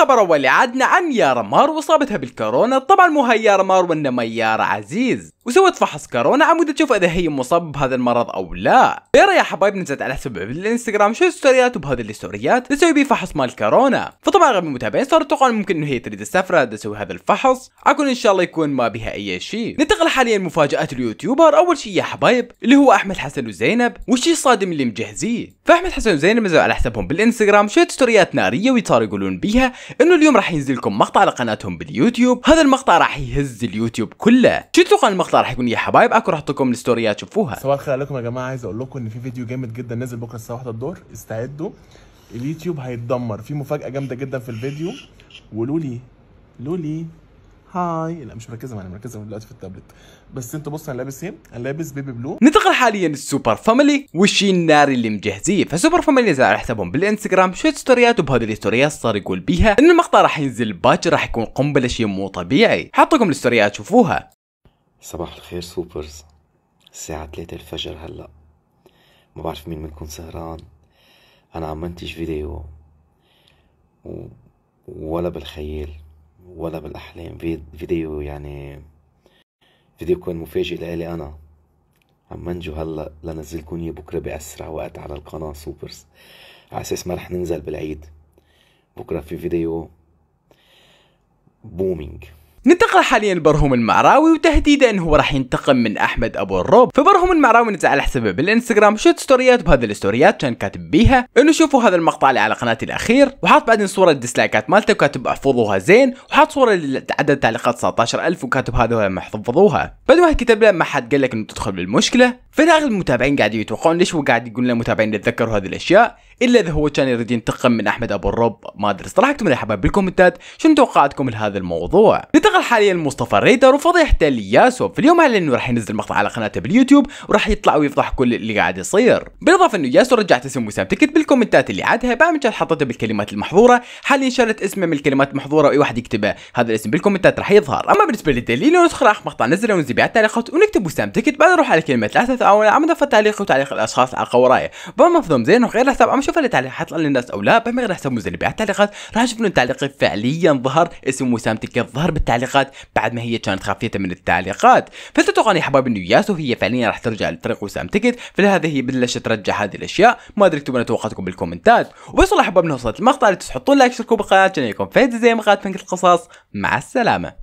الخبر اول عدنا عن يارمار واصابتها بالكورونا طبعا مو هي يارمار وانما يار عزيز وسويت فحص كورونا عمود تشوف اذا هي مصاب بهذا المرض او لا غير يا حبايب نزلت على حسب بالانستغرام شو ستوريات وبهذه الستوريات تسوي بيه فحص مال كورونا فطبعا اغلب المتابعين صاروا يتوقعون ممكن انه هي تريد السفره تسوي هذا الفحص اكون ان شاء الله يكون ما بها اي شيء ننتقل حاليا لمفاجات اليوتيوبر اول شيء يا حبايب اللي هو احمد حسن وزينب والشيء الصادم اللي مجهزيه فاحمد حسن وزينب نزلوا على حسابهم بالانستغرام شويه ستوريات ناريه وصاروا يقولون بيها انه اليوم راح ينزل لكم مقطع على قناتهم باليوتيوب هذا المقطع راح يهز اليوتيوب كله شو تتوقع المقطع راح يكون يا حبايب اكو راح لكم الستوريات شوفوها صباح الخير عليكم يا جماعه عايز اقول لكم ان في فيديو جامد جدا نزل بكره الساعه 1 الظهر استعدوا اليوتيوب هيتدمر في مفاجاه جامده جدا في الفيديو ولولي لولي هاي لا مش مركزه معانا مركزه دلوقتي في التابلت بس انت بص انا لابس ايه انا لابس بيبي بلو ننتقل حاليا للسوبر فاميلي والشي الناري اللي مجهزيه فسوبر فاميلي نزل على حسابهم بالانستغرام شويه ستوريات وبهذه الستوريات صار يقول بيها ان المقطع راح ينزل باكر راح يكون قنبله شيء مو طبيعي حطكم الستوريات شوفوها صباح الخير سوبرز الساعة تلاتة الفجر هلا ما بعرف مين منكم سهران انا عم منتج فيديو و... ولا بالخيال ولا بالاحلام فيديو يعني فيديو كان مفاجئ لإلي انا عم منجو هلا لنزلكم اياه بكره باسرع وقت على القناه سوبرز على اساس ما رح ننزل بالعيد بكره في فيديو بومينج ننتقل حاليا لبرهوم المعراوي وتهديده انه راح ينتقم من احمد ابو الروب فبرهوم المعراوي نزل على حسابه بالانستغرام شوت ستوريات بهذه الستوريات كان كاتب بيها انه شوفوا هذا المقطع اللي على قناتي الاخير وحاط بعدين صوره الديسلايكات مالته وكاتب احفظوها زين وحاط صوره لعدد تعليقات 19000 وكاتب هذا هو محفظوها بعد واحد كتب له ما حد قال لك انه تدخل بالمشكله فداخل المتابعين قاعد يتوقعون ليش هو قاعد يقول للمتابعين يتذكروا هذه الاشياء الا اذا هو كان يريد ينتقم من احمد ابو الروب ما ادري صراحه اكتبوا لي حبايب بالكومنتات شنو توقعاتكم لهذا الموضوع يشتغل حاليا مصطفى ريدر وفضيحته الياسوب في اليوم هذا انه راح ينزل مقطع على قناته باليوتيوب وراح يطلع ويفضح كل اللي قاعد يصير بالاضافه انه ياسو رجعت اسم وسام تكت بالكومنتات اللي عادها بعد ما حطته بالكلمات المحظوره حاليا شالت اسمه من الكلمات المحظوره واي واحد يكتبه هذا الاسم بالكومنتات راح يظهر اما بالنسبه للدليل نسخ راح مقطع نزله ونزل بيع التعليقات ونكتب وسام تكت بعد نروح على كلمه لا تتعاون نضيف التعليق وتعليق الاشخاص على ورايا بما فضهم زين وغير حساب عم شوف التعليق حطلع للناس او لا بما غير حساب مزين بيع التعليقات راح نشوف انه التعليق فعليا ظهر اسم وسام تكت ظهر بالتعليق التعليقات بعد ما هي كانت خافيه من التعليقات فاتفقوا يا حباب انه ياسو هي فعليا راح ترجع للفريق وسام تكت فلهذا هي بلشت ترجع هذه الاشياء ما ادري اكتبوا لنا توقعاتكم بالكومنتات وبس والله وبصراحه حبايبنا وصلت المقطع لا تحطون لايك تشتركوا بالقناه عشان يكون فيديو زي مقاطع القصص مع السلامه